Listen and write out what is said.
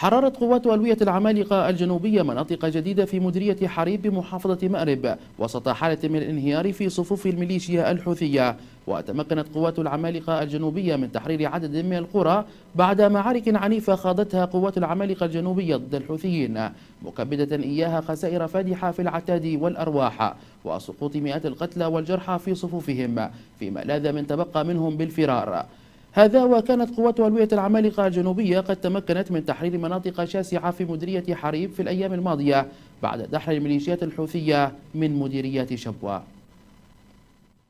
حررت قوات ألوية العمالقة الجنوبية مناطق جديدة في مديرية حريب بمحافظة مأرب وسط حالة من الانهيار في صفوف الميليشيا الحوثية وتمكنت قوات العمالقة الجنوبية من تحرير عدد من القرى بعد معارك عنيفة خاضتها قوات العمالقة الجنوبية ضد الحوثيين مكبدة إياها خسائر فادحة في العتاد والأرواح وسقوط مئات القتلى والجرحى في صفوفهم فيما لاذ من تبقى منهم بالفرار هذا وكانت قوات ألوية العمالقة الجنوبية قد تمكنت من تحرير مناطق شاسعة في مديرية حريب في الأيام الماضية بعد دحر الميليشيات الحوثية من مديريات شبوة